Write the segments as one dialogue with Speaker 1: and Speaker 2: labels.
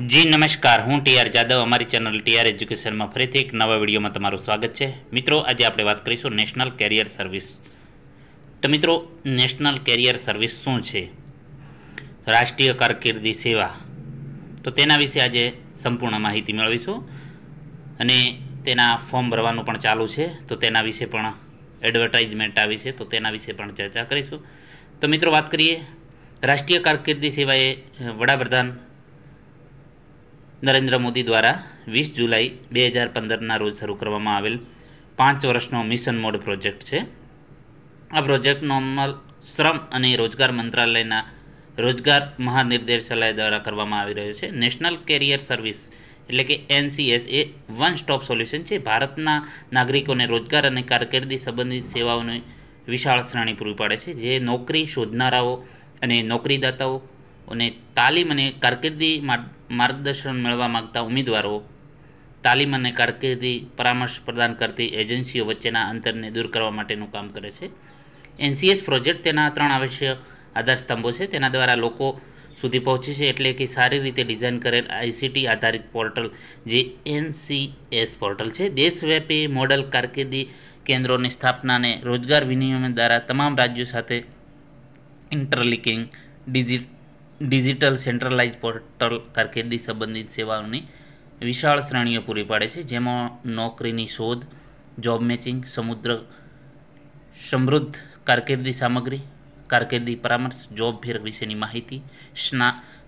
Speaker 1: જી નમસ્કાર હું T R Jadav અમારી ચેનલ ટી આર એજ્યુકેશનમાં ફરીથી એક નવા વિડીયોમાં તમારું સ્વાગત છે મિત્રો આજે આપણે વાત કરીશું નેશનલ કેરિયર સર્વિસ તો મિત્રો નેશનલ કેરિયર સર્વિસ શું છે રાષ્ટ્રીય કારકિર્દી સેવા તો તેના વિશે આજે સંપૂર્ણ માહિતી મેળવીશું અને તેના ફોર્મ ભરવાનું પણ ચાલુ છે તો તેના વિશે પણ એડવર્ટાઇઝમેન્ટ આવી છે તો તેના વિશે પણ ચર્ચા કરીશું તો મિત્રો વાત કરીએ રાષ્ટ્રીય કારકિર્દી સેવાએ વડાપ્રધાન નરેન્દ્ર મોદી દ્વારા વીસ જુલાઈ બે હજાર પંદરના રોજ શરૂ કરવામાં આવેલ પાંચ વર્ષનો મિશન મોડ પ્રોજેક્ટ છે આ પ્રોજેક્ટ નોર્મલ શ્રમ અને રોજગાર મંત્રાલયના રોજગાર મહાનિર્દેશાલય દ્વારા કરવામાં આવી રહ્યો છે નેશનલ કેરિયર સર્વિસ એટલે કે એનસીએસ એ વન સ્ટોપ સોલ્યુશન છે ભારતના નાગરિકોને રોજગાર અને કારકિર્દી સંબંધિત સેવાઓની વિશાળ શ્રેણી પૂરી પાડે છે જે નોકરી શોધનારાઓ અને નોકરીદાતાઓ અને તાલીમ અને કારકિર્દી માર્ગદર્શન મેળવવા માગતા ઉમેદવારો તાલીમ અને કારકિર્દી પરામર્શ પ્રદાન કરતી એજન્સીઓ વચ્ચેના અંતરને દૂર કરવા માટેનું કામ કરે છે એનસીએસ પ્રોજેક્ટ તેના ત્રણ આવશ્યક આધારસ્તંભો છે તેના દ્વારા લોકો સુધી પહોંચે છે એટલે કે સારી રીતે ડિઝાઇન કરેલ આઈસીટી આધારિત પોર્ટલ જે એનસીએસ પોર્ટલ છે દેશવ્યાપી મોડલ કારકિર્દી કેન્દ્રોની સ્થાપનાને રોજગાર વિનિમય દ્વારા તમામ રાજ્યો સાથે interlinking digit digital centralise portal કારકિર્દી સંબંધિત સેવાઓની વિશાળ શ્રેણીઓ પૂરી પાડે છે જેમાં નોકરીની શોધ જોબ મેચિંગ સમુદ્ર સમૃદ્ધ કારકિર્દી સામગ્રી કારકિર્દી પરામર્શ જોબ ફેર વિશેની માહિતી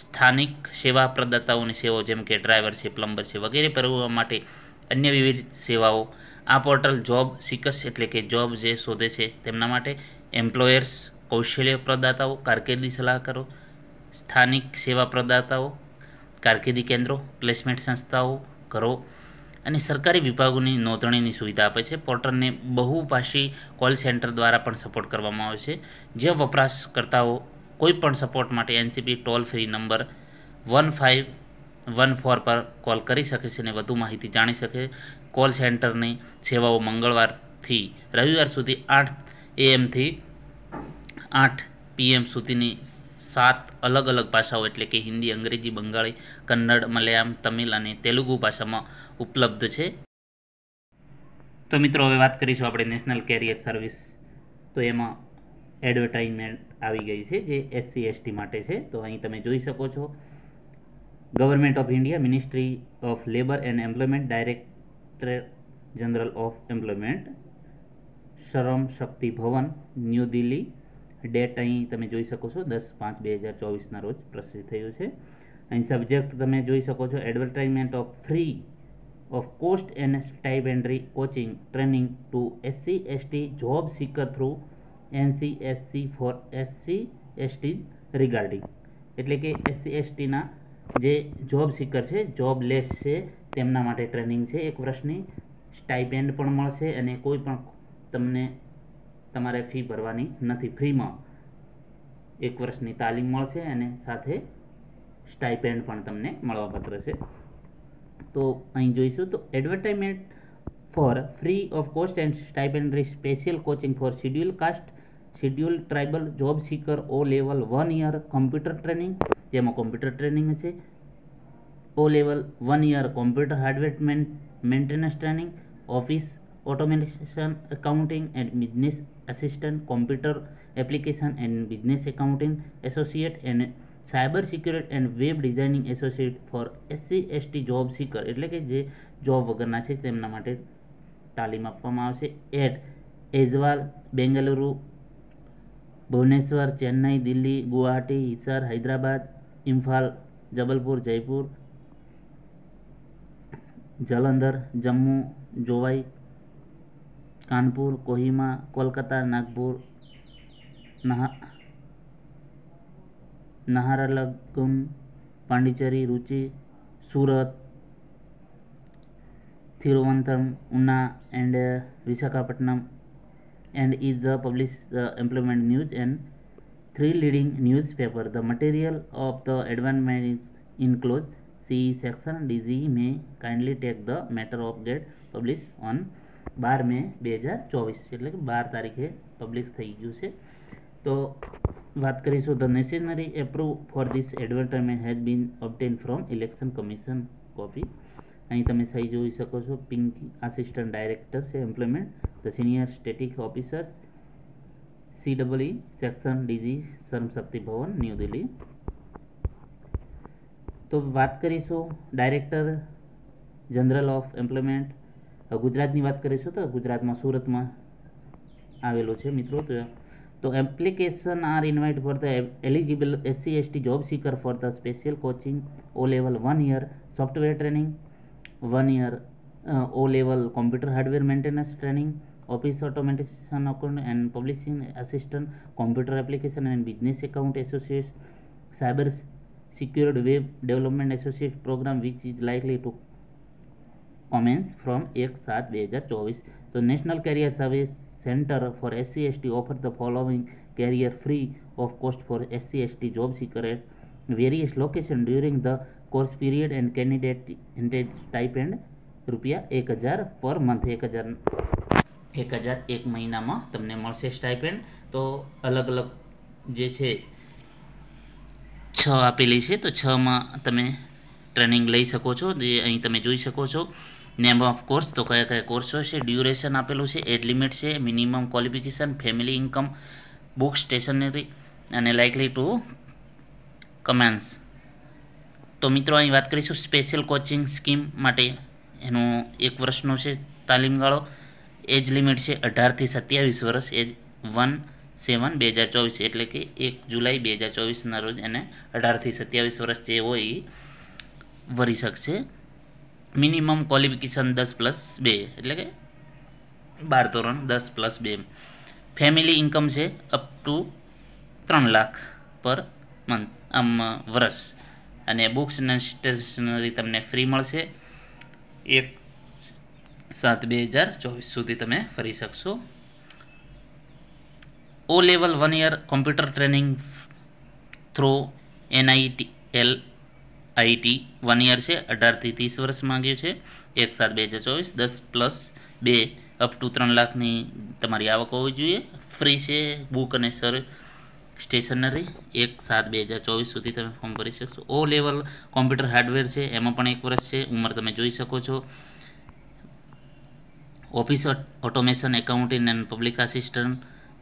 Speaker 1: સ્થાનિક સેવા પ્રદાતાઓની સેવાઓ જેમ કે ડ્રાઈવર છે પ્લમ્બર છે વગેરે પરવા માટે અન્ય વિવિધ સેવાઓ આ પોર્ટલ જોબ સિકર્સ એટલે કે જોબ જે શોધે છે તેમના માટે એમ્પ્લોયર્સ કૌશલ્ય પ્રદાતાઓ કારકિર્દી સલાહકારો સ્થાનિક સેવા પ્રદાતાઓ કારકિર્દી કેન્દ્રો પ્લેસમેન્ટ સંસ્થાઓ ઘરો અને સરકારી વિભાગોની નોંધણીની સુવિધા આપે છે પોર્ટલને બહુભાષી કોલ સેન્ટર દ્વારા પણ સપોર્ટ કરવામાં આવે છે જ્યાં વપરાશકર્તાઓ કોઈપણ સપોર્ટ માટે NCP toll free number one five one four પર કોલ કરી શકે છે અને વધુ માહિતી જાણી શકે કોલ સેન્ટરની સેવાઓ મંગળવારથી રવિવાર સુધી આઠ એએમથી આઠ પીએમ સુધીની સાત અલગ અલગ ભાષાઓ એટલે કે હિન્દી અંગ્રેજી બંગાળી કન્નડ મલયાલમ તમિલ અને તેલુગુ ભાષામાં ઉપલબ્ધ છે તો મિત્રો હવે વાત કરીશું આપણે નેશનલ કેરિયર સર્વિસ તો એમાં એડવર્ટાઇઝમેન્ટ આવી ગઈ છે જે એસસી એસટી માટે છે તો અહીં તમે જોઈ શકો છો government of India ministry of labour and employment director general of employment Shram Shakti Bhavan new Delhi date અહીં તમે જોઈ શકો છો દસ પાંચ બે હજાર ચોવીસના રોજ પ્રસિદ્ધ થયું છે અહીં સબ્જેક્ટ તમે જોઈ શકો છો advertisement of free of cost and stipendiary coaching training to SC ST job seeker through NCSC for SC ST regarding એટલે કે એસસી એસટીના જે જોબ સીકર છે જોબ લેસ છે તેમના માટે ટ્રેનિંગ છે એક વર્ષની સ્ટાઇપેન્ડ પણ મળશે અને કોઈ પણ તમને તમારે ફી ભરવાની નથી ફ્રીમાં એક વર્ષની તાલીમ મળશે અને સાથે સ્ટાઇપેન્ડ પણ તમને મળવા મળવાપાત્ર છે તો અહીં જોઈશું તો advertisement for free of cost and stipendiary special coaching for schedule caste schedule tribal job seeker O level one year computer training જેમાં કોમ્પ્યુટર ટ્રેનિંગ હશે O level one year computer hardware maintenance training office automation accounting and business assistant computer application and business accounting associate and cyber security and web designing associate for SC ST job seeker એટલે કે જે job વગરના છે તેમના માટે તાલીમ આપવામાં આવશે at Aizawl Bengaluru Bhubaneswar Chennai Delhi Guwahati Hisar Hyderabad Imphal Jabalpur Jaipur Jalandhar Jammu Jowai Kanpur Kohima Kolkata Nagpur નાહારલગુન Pondicherry રૂચી Surat Thiruvananthapuram, Unna, and uh, Visakhapatnam, and is the published the employment news and three leading newspaper. The material of the advancement is enclosed. See section. DG may kindly take the matter of get published on બાર મે બે હજાર ચોવીસ એટલે કે બાર તારીખે publish થઈ ગયું છે તો વાત કરીશું the necessary approve for this advertisement has been obtain from election commission copy અહીં તમે સહી જોઈ શકો છો પિંકી આસિસ્ટન્ટ ડાયરેક્ટર છે employment the senior static officer C double section DG Shramshakti Bhavan new Delhi તો વાત કરીશું ડાયરેક્ટર જનરલ ઓફ એમ્પ્લોયમેન્ટ ગુજરાતની વાત કરીશું તો ગુજરાતમાં સુરતમાં આવેલો છે મિત્રો તો application are invite for the eligible SC ST job seeker for the special coaching O level one year software training one year O level computer hardware maintenance training office automation account and publishing assistant computer application and business account associate cyber secured web development associate program which is likely to commence from એક સાત બે હજાર ચોવીસ તો national career service centre for SC ST offer the following career free of cost for SC ST job seeker various location during the course period and candidate entitled stipend રૂપિયા એક હજાર per month એક હજાર એક હજાર એક મહિનામાં તમને મળશે સ્ટાઇપેન્ડ તો અલગ અલગ જે છે છ આપેલી છે તો છમાં તમે ટ્રેનિંગ લઈ શકો છો જે અહીં તમે જોઈ શકો છો નેમ ઓફ કોર્સ તો કયા કયા કોર્સ છે ડ્યુરેશન આપેલું છે એજ લિમિટ છે minimum qualification family income book stationery અને લાઇકલી ટુ કમેન્સ તો મિત્રો અહીં વાત કરીશું સ્પેશિયલ કોચિંગ સ્કીમ માટે એનું એક વર્ષનો છે તાલીમગાળો એજ લિમિટ છે અઢારથી સત્યાવીસ વર્ષ એજ વન સેવન બે હજાર ચોવીસ એટલે કે એક જુલાઈ બે હજાર ચોવીસના રોજ એને અઢારથી સત્યાવીસ વર્ષ જે હોય એ ભરી શકશે મિનિમમ ક્વોલિફિકેશન દસ પ્લસ બે એટલે કે બાર ધોરણ દસ પ્લસ બે ફેમિલી ઇન્કમ છે અપ ટુ ત્રણ લાખ પર મંથ આમ વર્ષ અને બુક્સ અને સ્ટેશનરી તમને ફ્રી મળશે એક સાત બે હજાર ચોવીસ સુધી તમે ફરી શકશો O level one year computer training through NIT L IT one year છે અઢારથી ત્રીસ વર્ષ માંગે છે એક સાત બે હજાર ચોવીસ દસ પ્લસ બે અપ ટુ ત્રણ લાખની તમારી આવક હોવી જોઈએ ફ્રી છે બુક અને સર સ્ટેશનરી એક સાત બે હજાર ચોવીસ સુધી તમે ફોર્મ ભરી શકશો ઓ લેવલ કોમ્પ્યુટર હાર્ડવેર છે એમાં પણ એક વર્ષ છે ઉંમર તમે જોઈ શકો છો office automation accounting and public assistant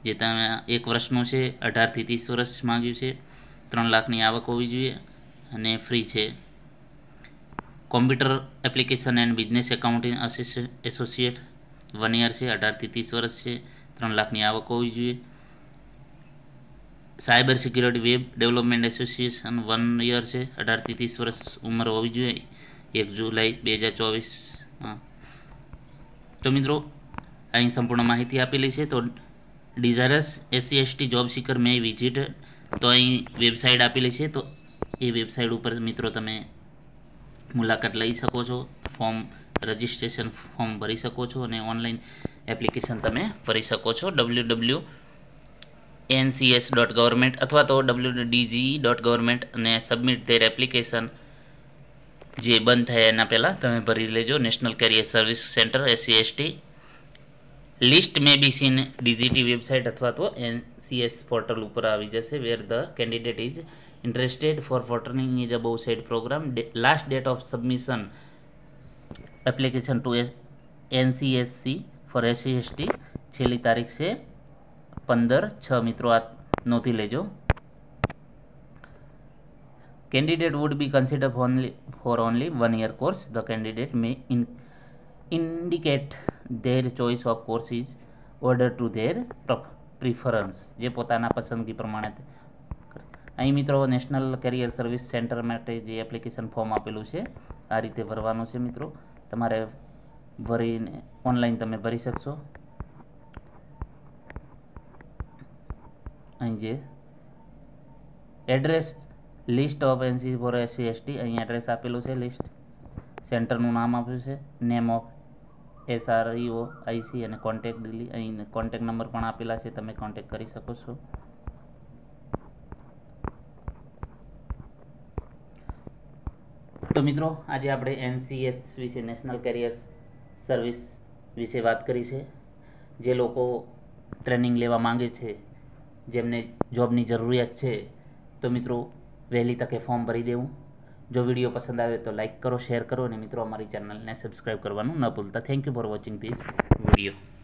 Speaker 1: જે તમે એક વર્ષનું છે અઢારથી ત્રીસ વર્ષ માંગ્યું છે ત્રણ લાખની આવક હોવી જોઈએ અને ફ્રી છે computer application and business accounting associate one year છે અઢારથી ત્રીસ વર્ષ છે ત્રણ લાખની આવક હોવી જોઈએ cyber security web development association one year છે અઢારથી ત્રીસ વર્ષ ઉંમર હોવી જોઈએ એક જુલાઈ બે હજાર ચોવીસ તો મિત્રો અહીં સંપૂર્ણ માહિતી આપેલી છે તો desirous SC ST job seeker may visit તો અહીં વેબસાઇટ આપેલી છે તો એ વેબસાઇટ ઉપર મિત્રો તમે મુલાકાત લઈ શકો છો ફોર્મ રજિસ્ટ્રેશન ફોર્મ ભરી શકો છો અને ઓનલાઈન એપ્લિકેશન તમે ભરી શકો છો W W NCS dot government અથવા તો ડબલ્યુ ડીજી ડોટ ગવર્મેન્ટ અને સબમિટ ધેર એપ્લિકેશન જે બંધ થાય એના પહેલાં તમે ભરી લેજો national career service centre SC ST list may be seen DGT website અથવા તો એનસીએસ પોર્ટલ ઉપર આવી જશે where the candidate is interested for fortune is a above said program De last date of submission application to NCSC for SCST છેલ્લી તારીખ છે પંદર છ મિત્રો આ નોંધી લેજો candidate would be considered for only, for only one year course the candidate may in, indicate their choice of course is order to their preference જે પોતાના પસંદગી પ્રમાણે અહીં મિત્રો નેશનલ કેરિયર સર્વિસ સેન્ટર માટે જે એપ્લિકેશન ફોર્મ આપેલું છે આ રીતે ભરવાનું છે મિત્રો તમારે ભરીને ઓનલાઈન તમે ભરી શકશો અહીં જે address list of NC for SC ST અહીં એડ્રેસ આપેલું છે લિસ્ટ સેન્ટરનું નામ આપ્યું છે નેમ ઓફ એસઆરઈઓ આઈસી અને કોન્ટેક દિલ્હી અહીં કોન્ટેક નંબર પણ આપેલા છે તમે કોન્ટેક કરી શકો છો તો મિત્રો આજે આપણે એનસીએસ વિશે નેશનલ કેરિયર્સ સર્વિસ વિશે વાત કરી છે જે લોકો ટ્રેનિંગ લેવા માંગે છે જેમને જોબની જરૂરિયાત છે તો મિત્રો વહેલી તકે ફોર્મ ભરી દેવું જો વિડીયો પસંદ આવે તો લાઇક કરો શેર કરો અને મિત્રો અમારી ચેનલને સબસ્ક્રાઈબ કરવાનું ન ભૂલતા thank you for watching this video